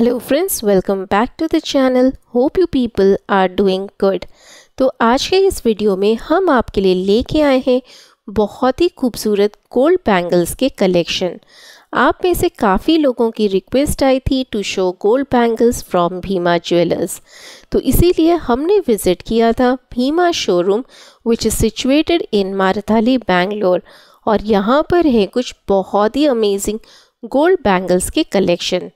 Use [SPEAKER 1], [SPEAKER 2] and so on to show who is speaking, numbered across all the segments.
[SPEAKER 1] Hello friends welcome back to the channel hope you people are doing good तो आज के इस video में हम आपके लिए लेके आए हैं बहुत ही खूबसूरत गोल्ड बैंगल्स के कलेक्शन आप में से काफ़ी लोगों की रिक्वेस्ट आई थी to show gold bangles from Bhima jewellers तो इसीलिए हमने विज़िट किया था Bhima showroom which is situated in Marathahalli Bangalore और यहाँ पर है कुछ बहुत ही अमेजिंग गोल्ड बैंगल्स के कलेक्शन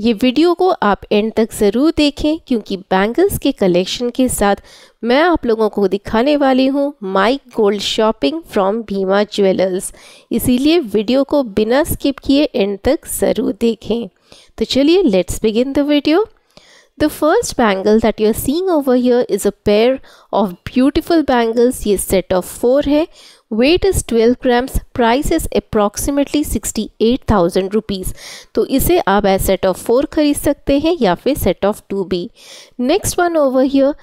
[SPEAKER 1] ये वीडियो को आप एंड तक ज़रूर देखें क्योंकि बैंगल्स के कलेक्शन के साथ मैं आप लोगों को दिखाने वाली हूँ my gold shopping from Bhima jewellers इसीलिए वीडियो को बिना स्किप किए एंड तक ज़रूर देखें तो चलिए let's begin the video the first bangle that you are seeing over here is a pair of beautiful bangles ये सेट ऑफ फोर है weight is 12 grams price is approximately 68,000 rupees तो इसे आप एज सेट ऑफ फोर खरीद सकते हैं या फिर सेट ऑफ टू भी नेक्स्ट वन ओवर हियर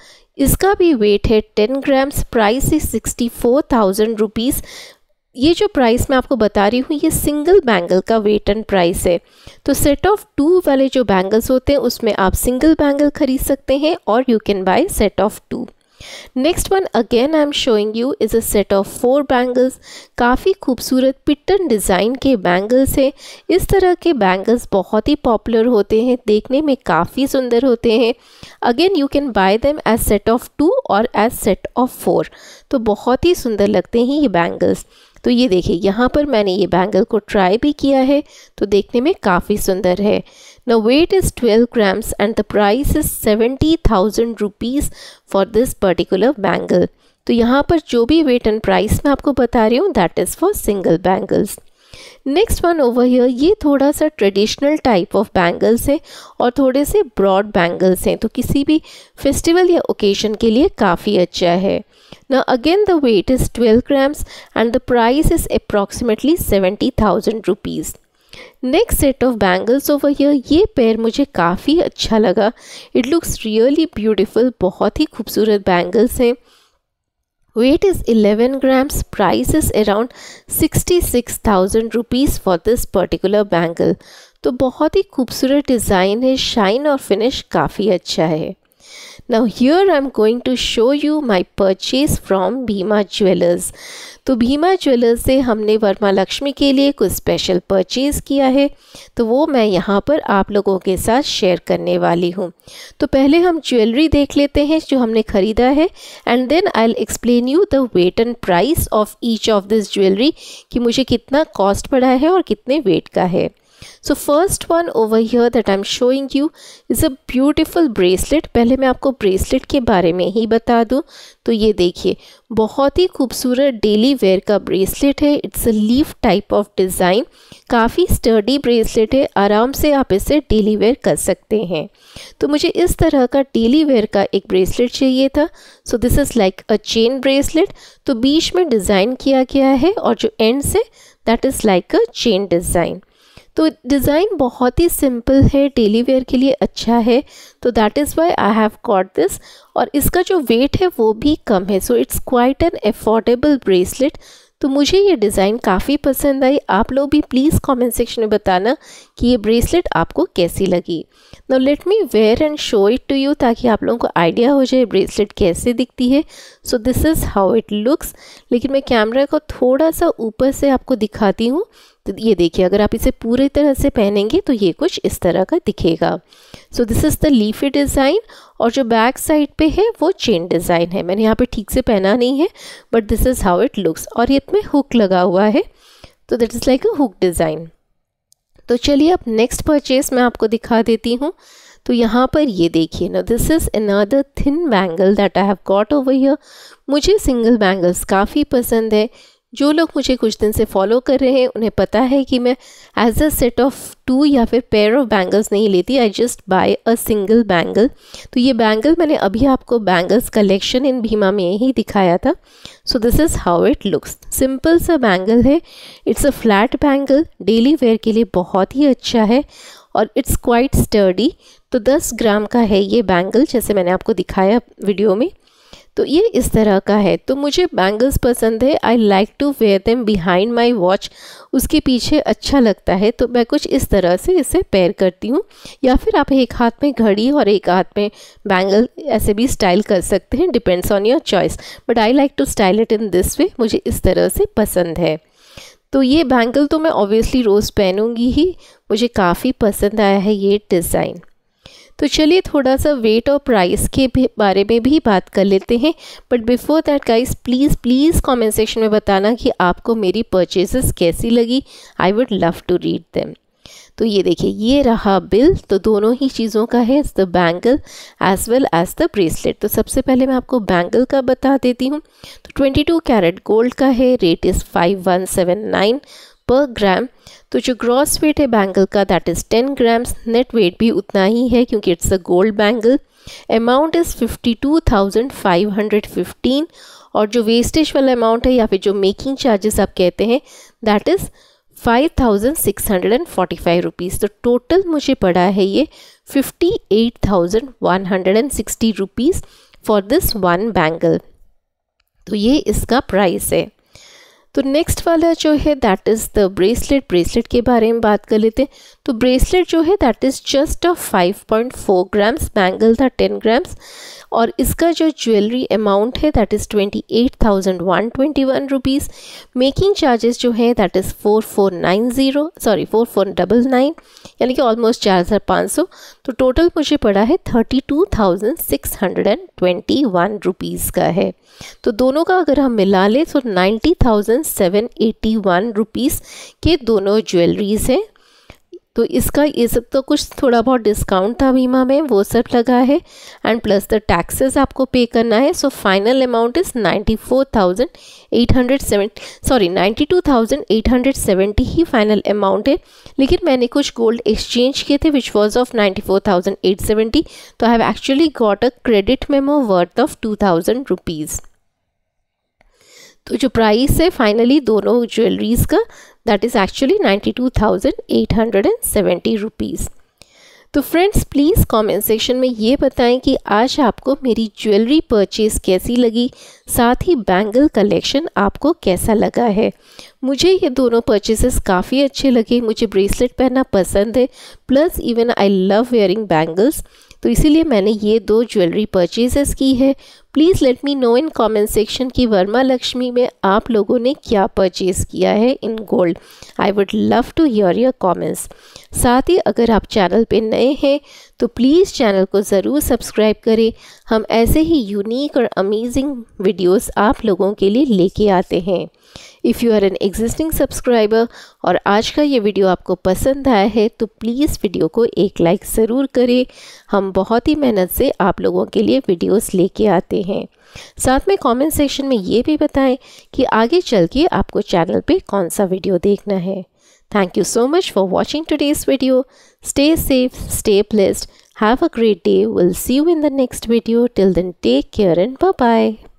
[SPEAKER 1] इसका भी वेट है 10 ग्राम्स प्राइस इज़ 64,000 रुपीज़ ये जो प्राइस मैं आपको बता रही हूँ ये सिंगल बैंगल का वेट एंड प्राइस है तो सेट ऑफ टू वाले जो बैंगल्स होते हैं उसमें आप सिंगल बैंगल खरीद सकते हैं और you can buy set of two next one again I am showing you is a set of four bangles काफ़ी खूबसूरत पिटन डिज़ाइन के बैंगल्स हैं इस तरह के बैंगल्स बहुत ही पॉपुलर होते हैं देखने में काफ़ी सुंदर होते हैं again you can buy them as set of two और एज सेट ऑफ फोर तो बहुत ही सुंदर लगते हैं ये बैंगल्स तो ये देखिए यहाँ पर मैंने ये बैंगल को ट्राई भी किया है तो देखने में काफ़ी सुंदर है the weight is twelve grams and the price is seventy thousand rupees for this particular bangle तो यहाँ पर जो भी वेट एंड प्राइस मैं आपको बता रही हूँ that is for single bangles next one over here ये थोड़ा सा ट्रेडिशनल टाइप ऑफ बैंगल्स हैं और थोड़े से ब्रॉड बैंगल्स हैं तो किसी भी फेस्टिवल या ओकेजन के लिए काफ़ी अच्छा है ना again the weight is twelve grams and the price is approximately seventy thousand rupees next set of bangles over here ये पेयर मुझे काफ़ी अच्छा लगा इट लुक्स रियली ब्यूटिफुल बहुत ही खूबसूरत बैंगल्स हैं Weight is 11 grams. Price is around 66,000 rupees for this particular bangle. तो बहुत ही खूबसूरत डिज़ाइन है शाइन और फिनिश काफ़ी अच्छा है Now here I'm going to show you my purchase from Bhima Jewelers. तो भीमा ज्वेलर्स से हमने वर्मा लक्ष्मी के लिए कुछ स्पेशल परचेज़ किया है तो वो मैं यहाँ पर आप लोगों के साथ शेयर करने वाली हूँ तो पहले हम ज्वेलरी देख लेते हैं जो हमने ख़रीदा है and then I explain you the weight and price of each of this jewellery कि मुझे कितना कॉस्ट पड़ा है और कितने वेट का है so first one over here that I am showing you is a beautiful bracelet पहले मैं आपको ब्रेसलेट के बारे में ही बता दूँ तो ये देखिए बहुत ही खूबसूरत डेली वेयर का ब्रेसलेट है it's a leaf type of design काफ़ी स्टर्डी ब्रेसलेट है आराम से आप इसे डेली वेयर कर सकते हैं तो मुझे इस तरह का डेली वेयर का एक ब्रेसलेट चाहिए था so this is like a chain bracelet तो बीच में डिज़ाइन किया गया है और जो एंड से that is like a chain design तो डिज़ाइन बहुत ही सिंपल है डेली वेयर के लिए अच्छा है तो that is why I have caught this और इसका जो वेट है वो भी कम है so it's quite an affordable bracelet तो मुझे ये डिज़ाइन काफ़ी पसंद आई आप लोग भी प्लीज़ कमेंट सेक्शन में बताना कि ये ब्रेसलेट आपको कैसी लगी no let me wear and show it to you ताकि आप लोगों को आइडिया हो जाए ब्रेसलेट कैसे दिखती है so this is how it looks लेकिन मैं कैमरा को थोड़ा सा ऊपर से आपको दिखाती हूँ तो ये देखिए अगर आप इसे पूरी तरह से पहनेंगे तो ये कुछ इस तरह का दिखेगा so this is the leafy design और जो बैक साइड पे है वो चेन डिज़ाइन है मैंने यहाँ पे ठीक से पहना नहीं है but this is how it looks और ये इतने हुक लगा हुआ है तो that is like a hook design तो चलिए अब नेक्स्ट परचेज मैं आपको दिखा देती हूँ तो यहाँ पर ये देखिए ना this is another thin bangle that I have got over here मुझे सिंगल बैंगल्स काफ़ी पसंद है जो लोग मुझे कुछ दिन से फॉलो कर रहे हैं उन्हें पता है कि मैं as a set of two या फिर पेयर ऑफ बैंगल्स नहीं लेती I just buy a single bangle तो ये बैंगल मैंने अभी आपको बैंगल्स कलेक्शन इन भीमा में ही दिखाया था so this is how it looks simple सा बैंगल है it's a flat bangle daily wear के लिए बहुत ही अच्छा है और इट्स क्वाइट स्टर्डी तो दस ग्राम का है ये बैंगल जैसे मैंने आपको दिखाया वीडियो में तो ये इस तरह का है तो मुझे बैंगल्स पसंद है I like to wear them behind my watch उसके पीछे अच्छा लगता है तो मैं कुछ इस तरह से इसे पैर करती हूँ या फिर आप एक हाथ में घड़ी और एक हाथ में बैंगल ऐसे भी स्टाइल कर सकते हैं depends on your choice but I like to style it in this way मुझे इस तरह से पसंद है तो ये बैंगल तो मैं ऑब्वियसली रोज़ पहनूंगी ही मुझे काफ़ी पसंद आया है ये डिज़ाइन तो चलिए थोड़ा सा वेट और प्राइस के बारे में भी बात कर लेते हैं but before that guys please please comment section में बताना कि आपको मेरी परचेजेस कैसी लगी I would love to read them तो ये देखिए ये रहा बिल तो दोनों ही चीज़ों का है the bangle as well as the bracelet तो सबसे पहले मैं आपको बैंगल का बता देती हूँ तो 22 कैरेट गोल्ड का है रेट इज़ 5179 पर ग्राम तो जो ग्रॉस वेट है बैंगल का that is ten grams net weight भी उतना ही है क्योंकि it's a gold bangle amount is fifty two thousand five hundred fifteen और जो वेस्टेज वाला अमाउंट है या फिर जो मेकिंग चार्जेस आप कहते हैं that is five thousand six hundred and forty five rupees तो टोटल मुझे पड़ा है ये fifty eight thousand one hundred and sixty rupees for this one bangle तो ये इसका प्राइस है तो नेक्स्ट वाला जो है that is the bracelet bracelet के बारे में बात कर लेते हैं तो ब्रेसलेट जो है that is just a 5.4 grams bangle था 10 ग्राम्स और इसका जो ज्वेलरी अमाउंट है that is 28,121 rupees making charges जो है दैट इज़ 4490 सॉरी 4499 यानी कि ऑलमोस्ट 4500 तो टोटल मुझे पड़ा है 32,621 रुपीस का है तो दोनों का अगर हम मिला लें तो ninety thousand seven eighty one rupees के दोनों ज्वेलरीज़ हैं तो इसका ये सब तो कुछ थोड़ा बहुत डिस्काउंट था बीमा में वो सब लगा है एंड प्लस द टैक्सेस आपको पे करना है so final amount is ninety four thousand eight hundred seventy sorry ninety two thousand eight hundred seventy ही फाइनल अमाउंट है लेकिन मैंने कुछ गोल्ड एक्सचेंज किए थे which was of ninety thousand eight seventy तो I have actually got a credit memo worth of two thousand rupees तो जो प्राइस है फाइनली दोनों ज्वेलरीज़ का that is actually ninety two thousand eight hundred and seventy rupees तो friends please comment section में ये बताएं कि आज आपको मेरी ज्वेलरी परचेज़ कैसी लगी साथ ही बैंगल कलेक्शन आपको कैसा लगा है मुझे ये दोनों परचेसेस काफ़ी अच्छे लगे मुझे ब्रेसलेट पहनना पसंद है plus even I love wearing bangles तो इसीलिए मैंने ये दो ज्वेलरी परचेजेस की है please let me know in comment section कि वर्मा लक्ष्मी में आप लोगों ने क्या परचेज़ किया है in gold I would love to hear your comments साथ ही अगर आप चैनल पे नए हैं तो प्लीज़ चैनल को ज़रूर सब्सक्राइब करें हम ऐसे ही यूनिक और अमेजिंग वीडियोस आप लोगों के लिए लेके आते हैं if you are an existing subscriber और आज का ये वीडियो आपको पसंद आया है तो प्लीज़ वीडियो को एक लाइक ज़रूर करें हम बहुत ही मेहनत से आप लोगों के लिए वीडियोस लेके आते सकते हैं साथ में कमेंट सेक्शन में ये भी बताएं कि आगे चल के आपको चैनल पे कौन सा वीडियो देखना है thank you so much for watching today's video stay safe stay blessed have a great day will see you in the next video till then take care and bye